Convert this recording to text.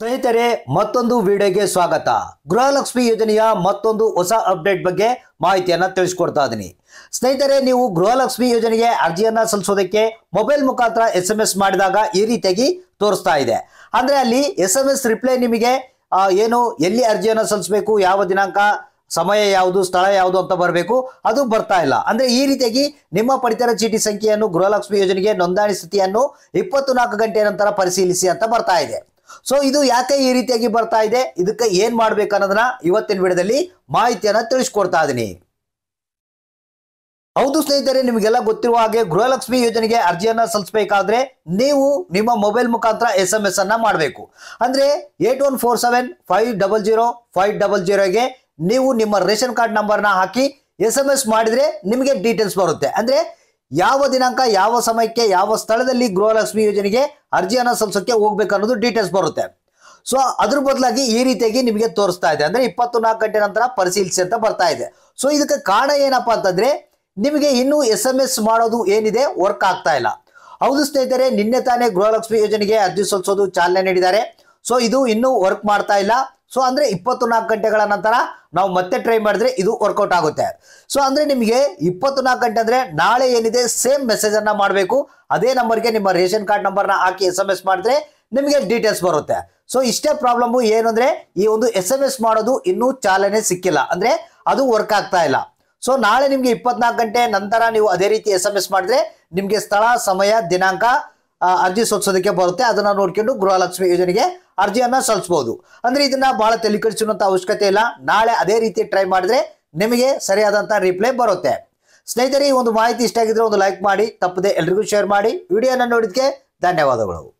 ಸ್ನೇಹಿತರೆ ಮತ್ತೊಂದು ವಿಡಿಯೋಗೆ ಸ್ವಾಗತ ಗೃಹಲಕ್ಷ್ಮಿ ಯೋಜನೆಯ ಮತ್ತೊಂದು ಹೊಸ ಅಪ್ಡೇಟ್ ಬಗ್ಗೆ ಮಾಹಿತಿಯನ್ನ ತಿಳಿಸ್ಕೊಡ್ತಾ ಇದ್ದೀನಿ ಸ್ನೇಹಿತರೆ ನೀವು ಗೃಹಲಕ್ಷ್ಮಿ ಯೋಜನೆಗೆ ಅರ್ಜಿಯನ್ನ ಸಲ್ಲಿಸೋದಕ್ಕೆ ಮೊಬೈಲ್ ಮುಖಾಂತರ ಎಸ್ ಎಂ ಎಸ್ ಮಾಡಿದಾಗ ಈ ರೀತಿಯಾಗಿ ತೋರಿಸ್ತಾ ಇದೆ ಅಂದ್ರೆ ಅಲ್ಲಿ ಎಸ್ ಎಂ ಎಸ್ ರಿಪ್ಲೈ ನಿಮಗೆ ಏನು ಎಲ್ಲಿ ಅರ್ಜಿಯನ್ನ ಸಲ್ಲಿಸಬೇಕು ಯಾವ ದಿನಾಂಕ ಸಮಯ ಯಾವುದು ಸ್ಥಳ ಯಾವುದು ಅಂತ ಬರಬೇಕು ಅದು ಬರ್ತಾ ಇಲ್ಲ ಅಂದ್ರೆ ಈ ರೀತಿಯಾಗಿ ನಿಮ್ಮ ಪಡಿತರ ಚೀಟಿ ಸಂಖ್ಯೆಯನ್ನು ಗೃಹಲಕ್ಷ್ಮಿ ಯೋಜನೆಗೆ ನೋಂದಣಿ ಸ್ಥಿತಿಯನ್ನು ಇಪ್ಪತ್ತು ನಾಲ್ಕು ಗಂಟೆಯ ನಂತರ ಪರಿಶೀಲಿಸಿ ಅಂತ ಬರ್ತಾ ಇದೆ ಸೊ ಇದು ಯಾಕೆ ಈ ರೀತಿಯಾಗಿ ಬರ್ತಾ ಇದೆ ಇದಕ್ಕೆ ಏನ್ ಮಾಡ್ಬೇಕು ಅನ್ನೋದನ್ನ ಇವತ್ತಿನ ವಿಡಿಯೋದಲ್ಲಿ ಮಾಹಿತಿಯನ್ನ ತಿಳಿಸ್ಕೊಡ್ತಾ ಇದೀನಿ ಹೌದು ಸ್ನೇಹಿತರೆ ನಿಮಗೆಲ್ಲ ಗೊತ್ತಿರುವ ಹಾಗೆ ಗೃಹಲಕ್ಷ್ಮಿ ಯೋಜನೆಗೆ ಅರ್ಜಿಯನ್ನ ಸಲ್ಲಿಸಬೇಕಾದ್ರೆ ನೀವು ನಿಮ್ಮ ಮೊಬೈಲ್ ಮುಖಾಂತರ ಎಸ್ ಎಂ ಎಸ್ ಅನ್ನ ಮಾಡಬೇಕು ಅಂದ್ರೆ eight one four seven five double zero five double ಜೀರೋಗೆ ನೀವು ನಿಮ್ಮ ರೇಷನ್ ಕಾರ್ಡ್ ನಂಬರ್ನ ಹಾಕಿ ಎಸ್ ಎಂ ಎಸ್ ಮಾಡಿದ್ರೆ ನಿಮಗೆ ಡೀಟೇಲ್ಸ್ ಬರುತ್ತೆ ಅಂದ್ರೆ ಯಾವ ದಿನಾಂಕ ಯಾವ ಸಮಯಕ್ಕೆ ಯಾವ ಸ್ಥಳದಲ್ಲಿ ಗೃಹಲಕ್ಷ್ಮಿ ಯೋಜನೆಗೆ ಅರ್ಜಿಯನ್ನು ಸಲ್ಲಿಸೋಕ್ಕೆ ಹೋಗ್ಬೇಕನ್ನೋದು ಡೀಟೇಲ್ಸ್ ಬರುತ್ತೆ ಸೊ ಅದ್ರ ಬದಲಾಗಿ ಈ ರೀತಿಯಾಗಿ ನಿಮಗೆ ತೋರಿಸ್ತಾ ಇದೆ ಅಂದ್ರೆ ಇಪ್ಪತ್ತು ನಾಲ್ಕು ಗಂಟೆ ನಂತರ ಪರಿಶೀಲಿಸಿ ಅಂತ ಬರ್ತಾ ಇದೆ ಸೊ ಇದಕ್ಕೆ ಕಾರಣ ಏನಪ್ಪಾ ಅಂತಂದ್ರೆ ನಿಮಗೆ ಇನ್ನೂ ಎಸ್ ಎಂ ಎಸ್ ಮಾಡೋದು ಏನಿದೆ ವರ್ಕ್ ಆಗ್ತಾ ಇಲ್ಲ ಹೌದು ಸ್ನೇಹಿತರೆ ನಿನ್ನೆ ತಾನೇ ಗೃಹಲಕ್ಷ್ಮಿ ಯೋಜನೆಗೆ ಅರ್ಜಿ ಸಲ್ಲಿಸೋದು ಚಾಲನೆ ನೀಡಿದ್ದಾರೆ ಸೊ ಇದು ಇನ್ನೂ ವರ್ಕ್ ಮಾಡ್ತಾ ಇಲ್ಲ ಸೊ ಅಂದರೆ ಇಪ್ಪತ್ತು ನಾಲ್ಕು ಗಂಟೆಗಳ ನಂತರ ನಾವು ಮತ್ತೆ ಟ್ರೈ ಮಾಡಿದ್ರೆ ಇದು ವರ್ಕೌಟ್ ಆಗುತ್ತೆ ಸೊ ಅಂದರೆ ನಿಮಗೆ ಇಪ್ಪತ್ತು ನಾಲ್ಕು ಗಂಟೆ ಅಂದರೆ ನಾಳೆ ಏನಿದೆ ಸೇಮ್ ಮೆಸೇಜನ್ನು ಮಾಡಬೇಕು ಅದೇ ನಂಬರ್ಗೆ ನಿಮ್ಮ ರೇಷನ್ ಕಾರ್ಡ್ ನಂಬರ್ನ ಹಾಕಿ ಎಸ್ ಎಂ ಎಸ್ ಮಾಡಿದ್ರೆ ನಿಮಗೆ ಡೀಟೇಲ್ಸ್ ಬರುತ್ತೆ ಸೊ ಇಷ್ಟೇ ಪ್ರಾಬ್ಲಮ್ಮು ಏನು ಅಂದರೆ ಈ ಒಂದು ಎಸ್ ಎಂ ಎಸ್ ಮಾಡೋದು ಇನ್ನೂ ಚಾಲನೆ ಸಿಕ್ಕಿಲ್ಲ ಅಂದರೆ ಅದು ವರ್ಕ್ ಆಗ್ತಾ ಇಲ್ಲ ಸೊ ನಾಳೆ ನಿಮಗೆ ಇಪ್ಪತ್ನಾಲ್ಕು ಗಂಟೆ ನಂತರ ನೀವು ಅದೇ ರೀತಿ ಎಸ್ ಎಂ ಎಸ್ ಮಾಡಿದ್ರೆ ನಿಮಗೆ ಸ್ಥಳ ಸಮಯ ದಿನಾಂಕ ಅರ್ಜಿ ಸೋದಿಸೋದಕ್ಕೆ ಬರುತ್ತೆ ಅದನ್ನು ನೋಡ್ಕೊಂಡು ಗೃಹಲಕ್ಷ್ಮಿ ಯೋಜನೆಗೆ ಅರ್ಜಿಯನ್ನ ಸಲ್ಲಿಸಬಹುದು ಅಂದ್ರೆ ಇದನ್ನ ಬಹಳ ತಲೆಕರಿಸುವಂತ ಅವಶ್ಯಕತೆ ಇಲ್ಲ ನಾಳೆ ಅದೇ ರೀತಿ ಟ್ರೈ ಮಾಡಿದ್ರೆ ನಿಮಗೆ ಸರಿಯಾದಂತಹ ರಿಪ್ಲೈ ಬರುತ್ತೆ ಸ್ನೇಹಿತರೆ ಈ ಒಂದು ಮಾಹಿತಿ ಇಷ್ಟ ಆಗಿದ್ರೆ ಒಂದು ಲೈಕ್ ಮಾಡಿ ತಪ್ಪದೆ ಎಲ್ರಿಗೂ ಶೇರ್ ಮಾಡಿ ವಿಡಿಯೋನ ನೋಡಿದ್ಕೆ ಧನ್ಯವಾದಗಳು